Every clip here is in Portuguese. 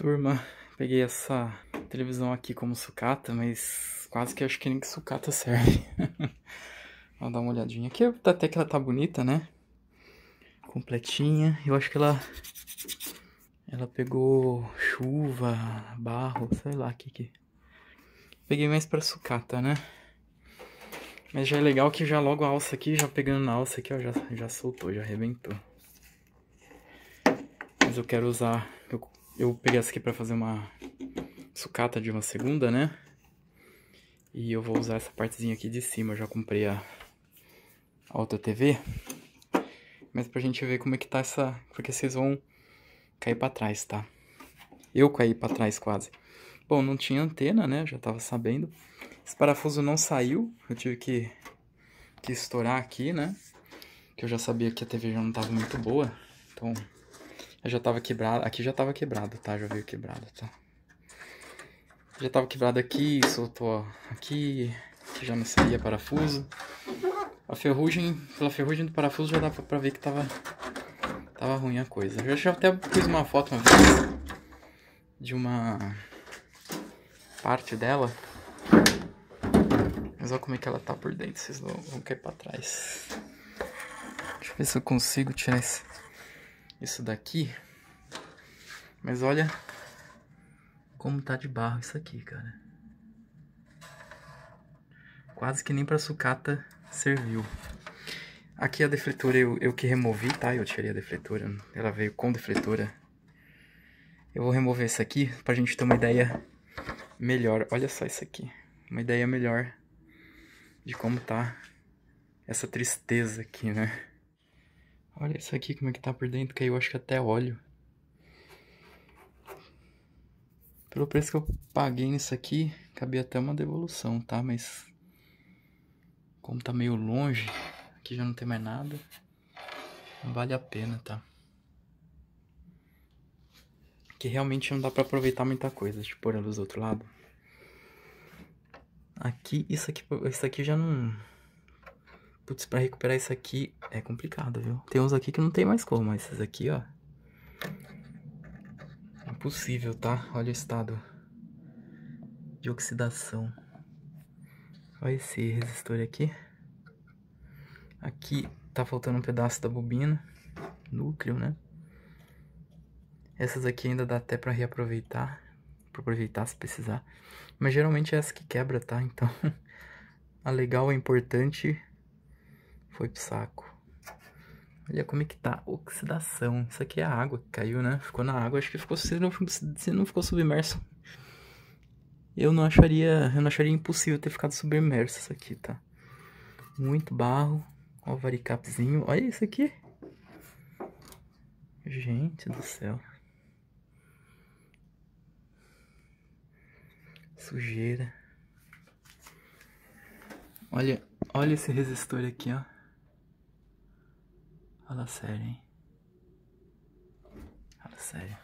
Turma, peguei essa televisão aqui como sucata, mas quase que acho que nem que sucata serve. Vamos dar uma olhadinha aqui, até que ela tá bonita, né? Completinha, eu acho que ela... Ela pegou chuva, barro, sei lá o que que... Peguei mais pra sucata, né? Mas já é legal que já logo a alça aqui, já pegando na alça aqui, ó, já, já soltou, já arrebentou. Mas eu quero usar... Eu eu peguei essa aqui para fazer uma sucata de uma segunda, né? E eu vou usar essa partezinha aqui de cima, eu já comprei a alta TV. Mas pra gente ver como é que tá essa... Porque é vocês vão cair pra trás, tá? Eu caí pra trás quase. Bom, não tinha antena, né? Já tava sabendo. Esse parafuso não saiu. Eu tive que, que estourar aqui, né? Que eu já sabia que a TV já não tava muito boa. Então, eu já tava quebrado. Aqui já tava quebrado, tá? Já veio quebrado, tá? Já tava quebrado aqui, soltou aqui. Aqui já não saía parafuso. A ferrugem, pela ferrugem do parafuso já dá pra, ver que tava, tava ruim a coisa. Eu já até fiz uma foto uma vez de uma parte dela. Mas olha como é que ela tá por dentro, vocês vão cair pra trás. Deixa eu ver se eu consigo tirar esse isso daqui. Mas olha como tá de barro isso aqui, cara. Quase que nem pra sucata serviu. Aqui a defletora eu, eu que removi, tá? Eu tirei a defletora, ela veio com defletora. Eu vou remover isso aqui pra gente ter uma ideia melhor. Olha só isso aqui. Uma ideia melhor de como tá essa tristeza aqui, né? Olha isso aqui como é que tá por dentro, caiu acho que até óleo. Pelo preço que eu paguei nisso aqui, cabia até uma devolução, tá? Mas como tá meio longe, aqui já não tem mais nada, não vale a pena, tá? Que realmente não dá pra aproveitar muita coisa, tipo olhando do outro lado. Aqui, isso aqui, isso aqui já não Putz, pra recuperar isso aqui é complicado, viu? Tem uns aqui que não tem mais como, mas esses aqui, ó. Impossível, tá? Olha o estado de oxidação. Olha esse resistor aqui. Aqui tá faltando um pedaço da bobina. Núcleo, né? Essas aqui ainda dá até pra reaproveitar. Pra aproveitar se precisar. Mas geralmente é essa que quebra, tá? Então, a legal, é importante foi pro saco. Olha como é que tá oxidação. Isso aqui é a água que caiu, né? Ficou na água, acho que ficou se não, se não ficou submerso. Eu não acharia, eu não acharia impossível ter ficado submerso isso aqui, tá? Muito barro, ó o varicapzinho. Olha isso aqui. Gente do céu. Sujeira. Olha, olha esse resistor aqui, ó. Fala sério, hein? Fala ah, sério.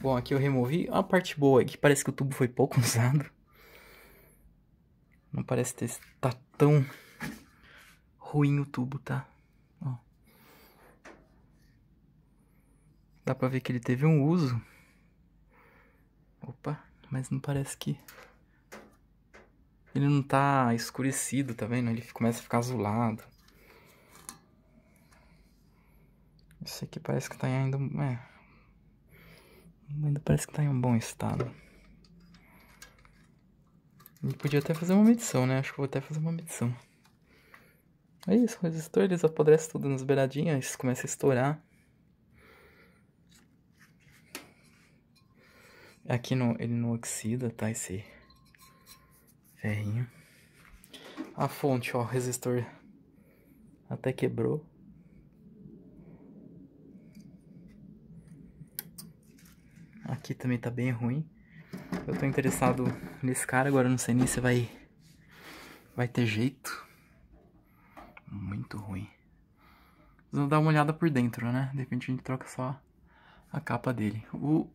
Bom, aqui eu removi. A parte boa é que parece que o tubo foi pouco usado. Não parece ter tá tão ruim o tubo, tá? Ó. Dá pra ver que ele teve um uso. Opa, mas não parece que... Ele não tá escurecido, tá vendo? Ele começa a ficar azulado. Esse aqui parece que tá ainda. É. Ainda parece que tá em um bom estado. Eu podia até fazer uma medição, né? Acho que vou até fazer uma medição. É isso, o resistor eles apodrecem tudo nas beiradinhas, começa a estourar. Aqui no, ele não oxida, tá? Esse ferrinho. A fonte, ó, o resistor até quebrou. Aqui também tá bem ruim. Eu tô interessado nesse cara, agora não sei nem se vai vai ter jeito. Muito ruim. Vamos dar uma olhada por dentro, né? De repente a gente troca só a capa dele. O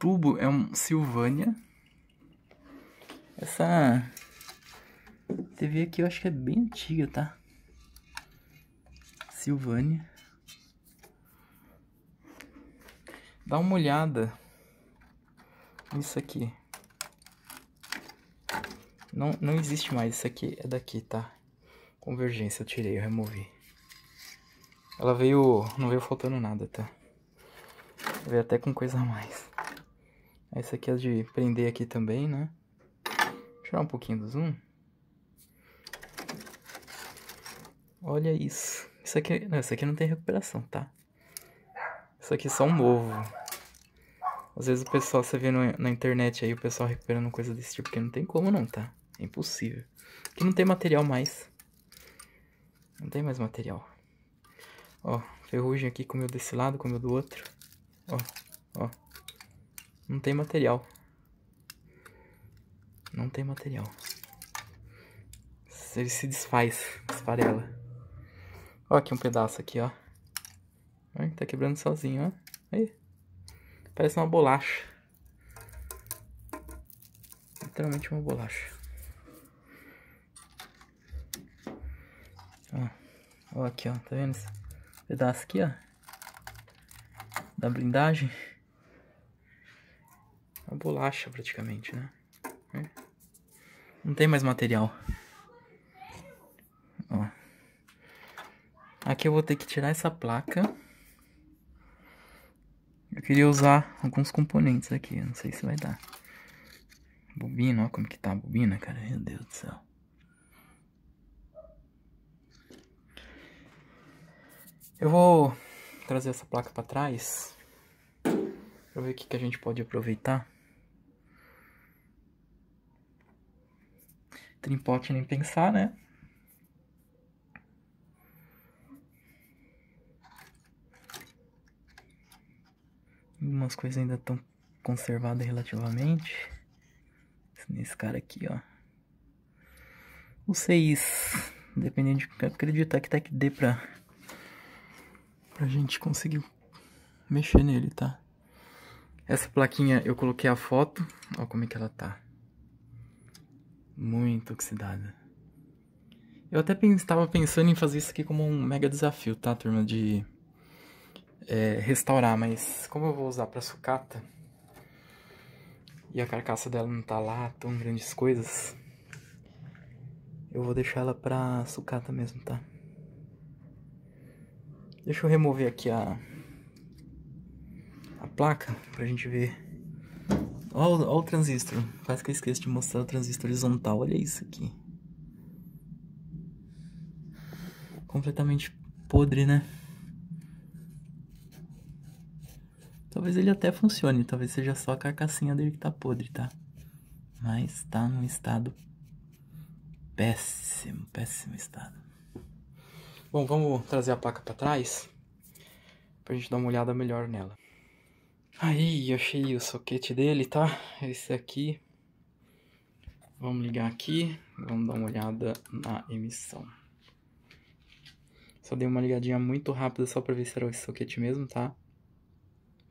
tubo é um Silvânia. Essa TV aqui eu acho que é bem antiga, tá? Silvânia. Dá uma olhada nisso aqui. Não, não existe mais isso aqui, é daqui, tá? Convergência, eu tirei, eu removi. Ela veio, não veio faltando nada, tá? Veio até com coisa a mais. Essa aqui é de prender aqui também, né? Tirar um pouquinho do zoom. Olha isso. Isso aqui, não, isso aqui não tem recuperação, tá? Isso aqui é só um ovo. Às vezes o pessoal, você vê no, na internet aí o pessoal recuperando coisa desse tipo, porque não tem como não, tá? É impossível. Que não tem material mais. Não tem mais material. Ó, ferrugem aqui comeu desse lado, comeu do outro. Ó, ó. Não tem material. Não tem material. Ele se desfaz, esfarela. Ó aqui um pedaço aqui, ó. Tá quebrando sozinho, ó. Aí. Parece uma bolacha. Literalmente uma bolacha. Ó, ó aqui, ó. Tá vendo esse pedaço aqui, ó? Da blindagem. Uma bolacha praticamente, né? É. Não tem mais material. Ó. Aqui eu vou ter que tirar essa placa. Eu queria usar alguns componentes aqui, não sei se vai dar. Bobina, ó como que tá a bobina, cara. Meu Deus do céu. Eu vou trazer essa placa para trás. Pra ver o que, que a gente pode aproveitar. Trimpote nem pensar, né? algumas coisas ainda estão conservadas relativamente. Nesse cara aqui, ó. O 6, dependendo de acreditar que tá que dê pra, pra gente conseguir mexer nele, tá? Essa plaquinha eu coloquei a foto, ó como é que ela tá. Muito oxidada. Eu até estava pensando em fazer isso aqui como um mega desafio, tá, turma? De é, restaurar, mas como eu vou usar para sucata e a carcaça dela não tá lá tão grandes coisas, eu vou deixar ela pra sucata mesmo, tá? Deixa eu remover aqui a, a placa pra gente ver. Olha o transistor, quase que eu esqueço de mostrar o transistor horizontal, olha isso aqui. Completamente podre, né? Talvez ele até funcione, talvez seja só a carcassinha dele que tá podre, tá? Mas tá num estado péssimo, péssimo estado. Bom, vamos trazer a placa para trás pra gente dar uma olhada melhor nela. Aí, achei o soquete dele, tá? Esse aqui. Vamos ligar aqui, vamos dar uma olhada na emissão. Só dei uma ligadinha muito rápida só pra ver se era o soquete mesmo, tá?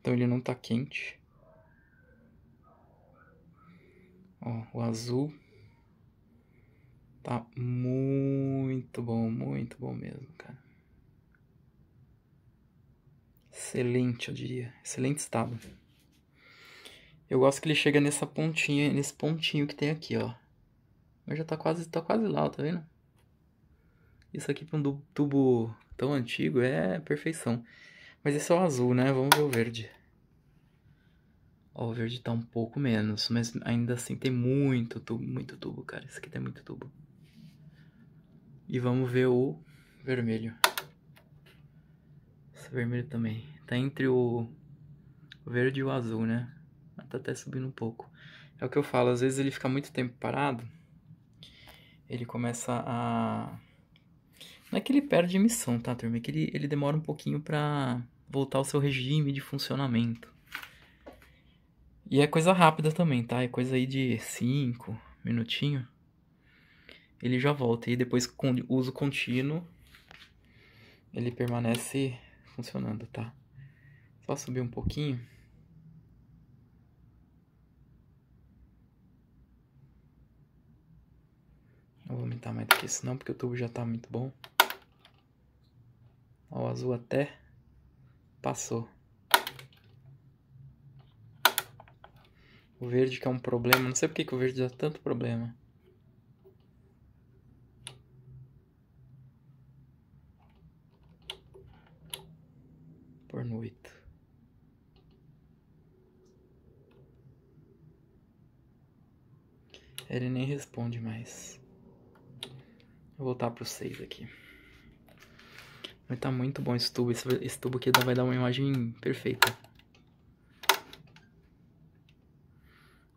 Então ele não está quente. Ó, o azul tá muito bom, muito bom mesmo, cara. Excelente, eu diria. Excelente estado. Eu gosto que ele chega nessa pontinha, nesse pontinho que tem aqui, ó. Mas já tá quase, tá quase lá, tá vendo? Isso aqui para um tubo tão antigo é perfeição. Mas esse é o azul, né? Vamos ver o verde. Ó, o verde tá um pouco menos, mas ainda assim tem muito tubo, muito tubo, cara. Esse aqui tem muito tubo. E vamos ver o vermelho. Esse vermelho também. Tá entre o verde e o azul, né? Tá até subindo um pouco. É o que eu falo, às vezes ele fica muito tempo parado, ele começa a... Não é que ele perde emissão, tá, turma? É que ele, ele demora um pouquinho pra voltar ao seu regime de funcionamento. E é coisa rápida também, tá? É coisa aí de 5 minutinho. Ele já volta e depois com uso contínuo ele permanece funcionando, tá? Só subir um pouquinho. Não vou aumentar mais do que isso não, porque o tubo já tá muito bom. Ó, o azul até. Passou. O verde que é um problema. Não sei por que, que o verde dá tanto problema. Por noite. Ele nem responde mais. Vou voltar pro 6 aqui. Mas tá muito bom esse tubo. Esse, esse tubo aqui vai dar uma imagem perfeita.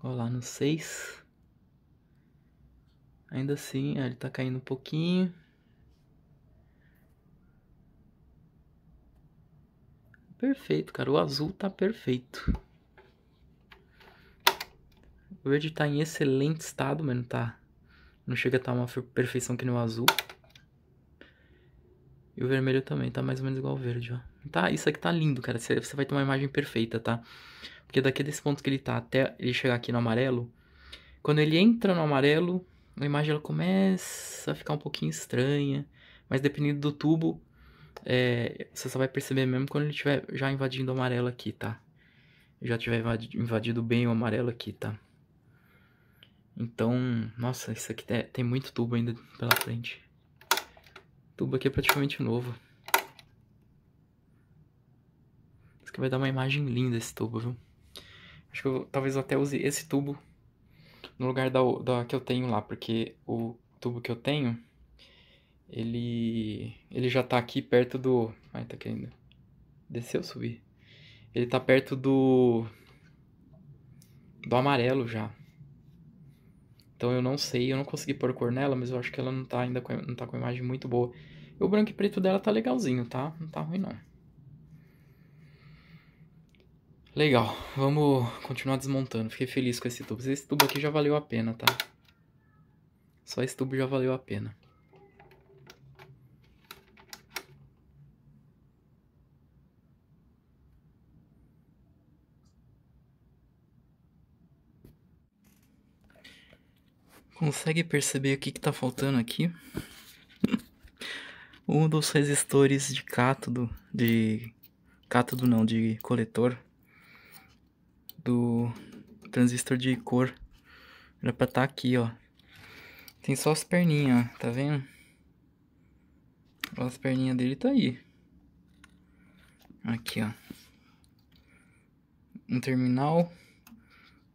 Olha lá no 6. Ainda assim, é, ele tá caindo um pouquinho. Perfeito, cara. O azul tá perfeito. O verde tá em excelente estado, mas não tá... Não chega a estar tá uma perfeição que nem o azul. E o vermelho também, tá mais ou menos igual ao verde, ó. Tá, isso aqui tá lindo, cara. Você vai ter uma imagem perfeita, tá? Porque daqui desse ponto que ele tá até ele chegar aqui no amarelo, quando ele entra no amarelo, a imagem ela começa a ficar um pouquinho estranha. Mas dependendo do tubo, é, você só vai perceber mesmo quando ele estiver já invadindo o amarelo aqui, tá? Já tiver invadido bem o amarelo aqui, tá? Então, nossa, isso aqui é, tem muito tubo ainda pela frente tubo aqui é praticamente novo. Isso aqui vai dar uma imagem linda esse tubo, viu? Acho que eu, talvez eu até use esse tubo no lugar da, da que eu tenho lá, porque o tubo que eu tenho, ele ele já tá aqui perto do... Ai, tá aqui ainda. Desceu, subi. Ele tá perto do... Do amarelo já. Então eu não sei, eu não consegui pôr cor nela, mas eu acho que ela não tá ainda com, não tá com imagem muito boa. E o branco e preto dela tá legalzinho, tá? Não tá ruim não. Legal, vamos continuar desmontando. Fiquei feliz com esse tubo. Esse tubo aqui já valeu a pena, tá? Só esse tubo já valeu a pena. Consegue perceber o que está faltando aqui? um dos resistores de cátodo, de cátodo não, de coletor do transistor de cor. Era para estar tá aqui, ó. Tem só as perninhas, tá vendo? As perninhas dele tá aí. Aqui, ó. Um terminal,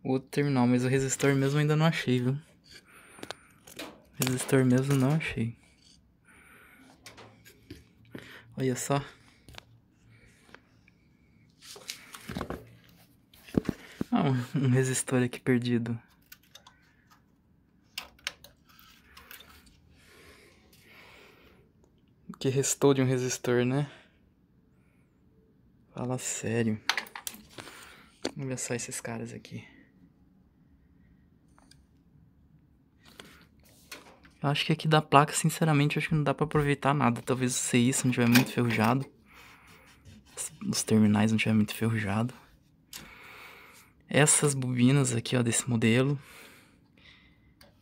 outro terminal, mas o resistor mesmo ainda não achei, viu? Resistor mesmo não achei. Olha só. Ah, um, um resistor aqui perdido. O que restou de um resistor, né? Fala sério. Vamos ver só esses caras aqui. Eu acho que aqui da placa, sinceramente, acho que não dá pra aproveitar nada. Talvez o CI, se não tiver muito ferrujado. Os terminais não tiver muito ferrujado. Essas bobinas aqui, ó, desse modelo.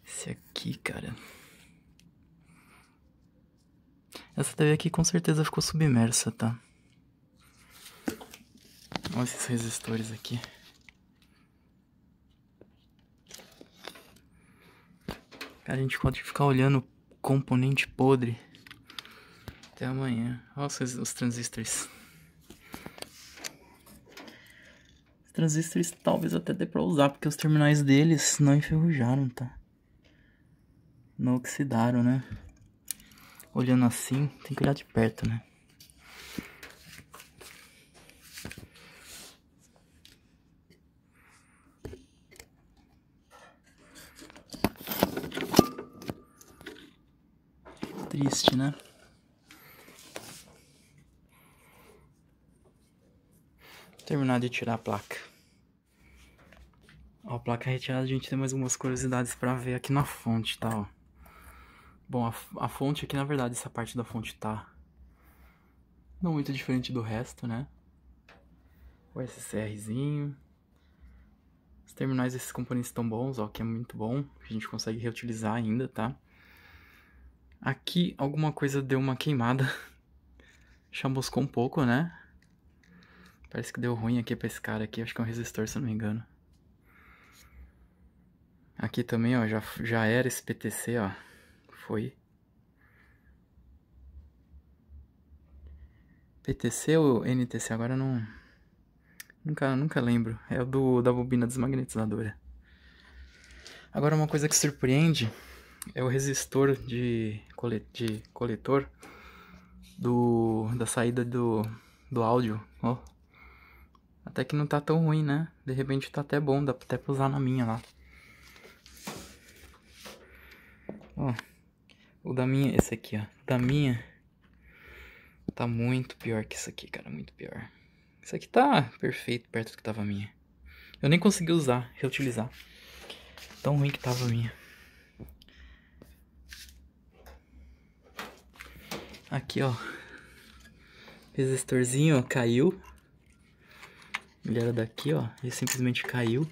Esse aqui, cara. Essa TV aqui com certeza ficou submersa, tá? Olha esses resistores aqui. A gente pode ficar olhando componente podre. Até amanhã. Olha os, os transistores. Os transistores talvez até dê pra usar, porque os terminais deles não enferrujaram, tá? Não oxidaram, né? Olhando assim, tem que olhar de perto, né? teste, né? Terminar de tirar a placa. Ó, a placa é retirada, a gente tem mais algumas curiosidades para ver aqui na fonte, tá? Ó. Bom, a, a fonte aqui, na verdade, essa parte da fonte tá não muito diferente do resto, né? O SCRzinho. Os terminais desses componentes estão bons, ó, que é muito bom. A gente consegue reutilizar ainda, tá? Aqui alguma coisa deu uma queimada. Chamuscou um pouco, né? Parece que deu ruim aqui pra esse cara aqui. Acho que é um resistor, se eu não me engano. Aqui também, ó. Já, já era esse PTC, ó. Foi. PTC ou NTC? Agora não... Nunca, nunca lembro. É o da bobina desmagnetizadora. Agora uma coisa que surpreende é o resistor de, colet de coletor do da saída do, do áudio, ó. Até que não tá tão ruim, né? De repente tá até bom, dá até pra usar na minha lá. Ó, o da minha, esse aqui, ó. O da minha tá muito pior que isso aqui, cara, muito pior. Isso aqui tá perfeito perto do que tava a minha. Eu nem consegui usar, reutilizar. Tão ruim que tava a minha. Aqui, ó. Resistorzinho, ó, caiu. Ele era daqui, ó. Ele simplesmente caiu.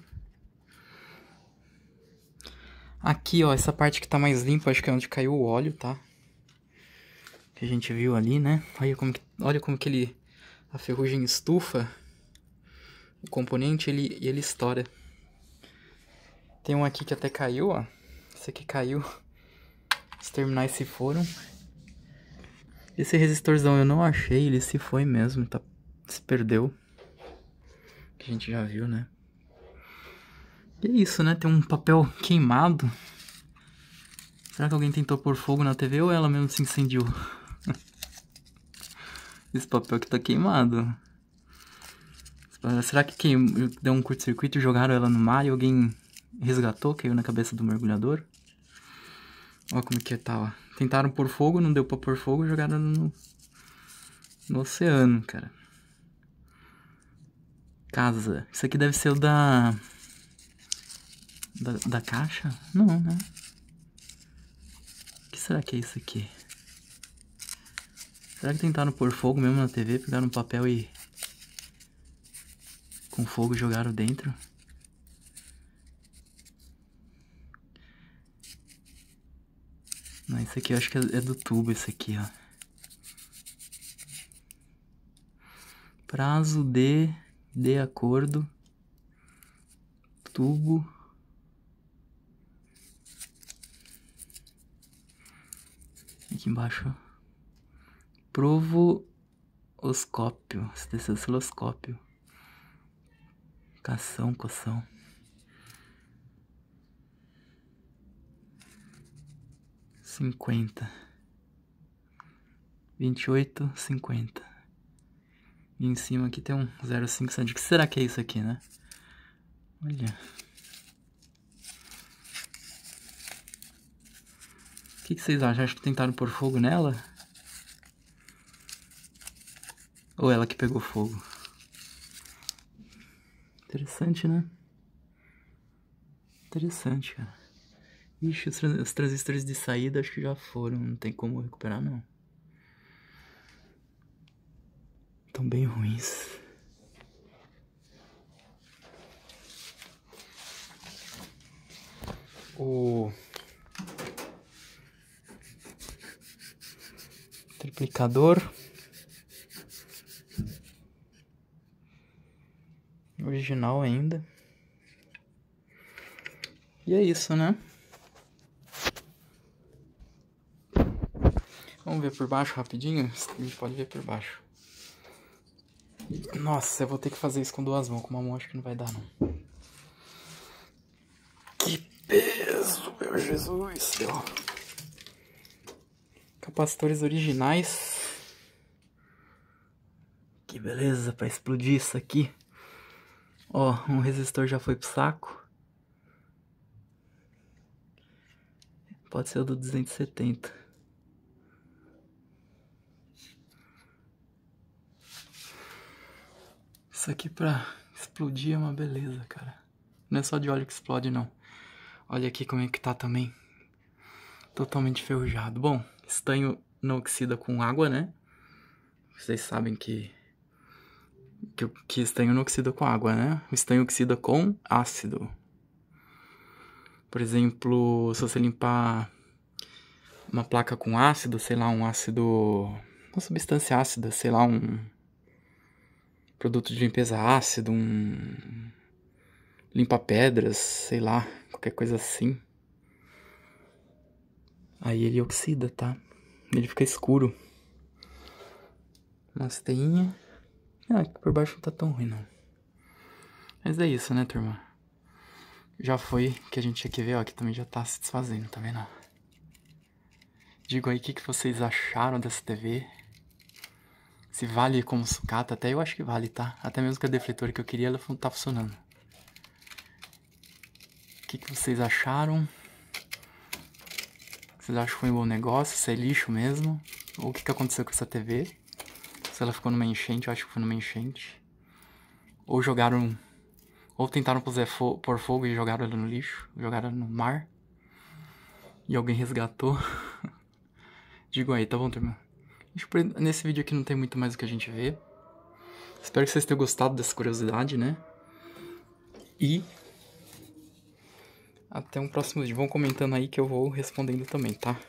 Aqui, ó, essa parte que tá mais limpa, acho que é onde caiu o óleo, tá? Que a gente viu ali, né? Olha como que, olha como que ele... A ferrugem estufa. O componente, ele, ele estoura. Tem um aqui que até caiu, ó. Esse aqui caiu. Os terminais se foram. Esse resistorzão eu não achei, ele se foi mesmo, tá, se perdeu. Que a gente já viu, né? E é isso, né? Tem um papel queimado. Será que alguém tentou pôr fogo na TV ou ela mesmo se incendiou? Esse papel que tá queimado. Será que quem deu um curto-circuito e jogaram ela no mar e alguém resgatou, caiu na cabeça do mergulhador? Olha como que tava. Tá Tentaram pôr fogo, não deu pra pôr fogo, jogaram no, no oceano, cara. Casa. Isso aqui deve ser o da... Da, da caixa? Não, né? O que será que é isso aqui? Será que tentaram pôr fogo mesmo na TV? Pegaram um papel e... Com fogo jogaram dentro? Não, né? isso aqui eu acho que é, é do tubo, esse aqui, ó. Prazo de, de acordo, tubo. Aqui embaixo, provo oscópio, osciloscópio. Cação, coção. cinquenta, vinte e oito, cinquenta. E em cima aqui tem um zero cinco O que será que é isso aqui, né? Olha. O que, que vocês acham? Acho que tentaram pôr fogo nela? Ou ela que pegou fogo? Interessante, né? Interessante, cara. Ixi, os, os transistores de saída acho que já foram, não tem como recuperar não. Estão bem ruins. O triplicador. Original ainda. E é isso, né? Vamos ver por baixo rapidinho? A gente pode ver por baixo. Nossa, eu vou ter que fazer isso com duas mãos. Com uma mão acho que não vai dar, não. Que peso, meu Jesus! Deu. Capacitores originais. Que beleza pra explodir isso aqui. Ó, um resistor já foi pro saco. Pode ser o do 270. Isso aqui pra explodir é uma beleza, cara. Não é só de óleo que explode, não. Olha aqui como é que tá também. Totalmente ferrujado. Bom, estanho não oxida com água, né? Vocês sabem que, que, que estanho não oxida com água, né? O estanho oxida com ácido. Por exemplo, se você limpar uma placa com ácido, sei lá, um ácido. Uma substância ácida, sei lá, um produto de limpeza ácido, um limpa pedras, sei lá, qualquer coisa assim. Aí ele oxida, tá? Ele fica escuro. Uma teinha. Ah, por baixo não tá tão ruim não. Mas é isso, né, turma? Já foi que a gente tinha que ver, ó, que também já tá se desfazendo, tá vendo? Digo aí o que, que vocês acharam dessa TV. Se vale como sucata, até eu acho que vale, tá? Até mesmo que a defletora que eu queria, ela tá funcionando. O que, que vocês acharam? Vocês acham que foi um bom negócio? Se é lixo mesmo? Ou o que, que aconteceu com essa TV? Se ela ficou numa enchente, eu acho que foi numa enchente. Ou jogaram... Ou tentaram fo pôr fogo e jogaram ela no lixo. Jogaram ela no mar. E alguém resgatou. Digo aí, tá bom, turma? nesse vídeo aqui não tem muito mais o que a gente ver Espero que vocês tenham gostado dessa curiosidade, né? E até um próximo vídeo. Vão comentando aí que eu vou respondendo também, tá?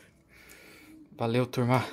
Valeu, turma!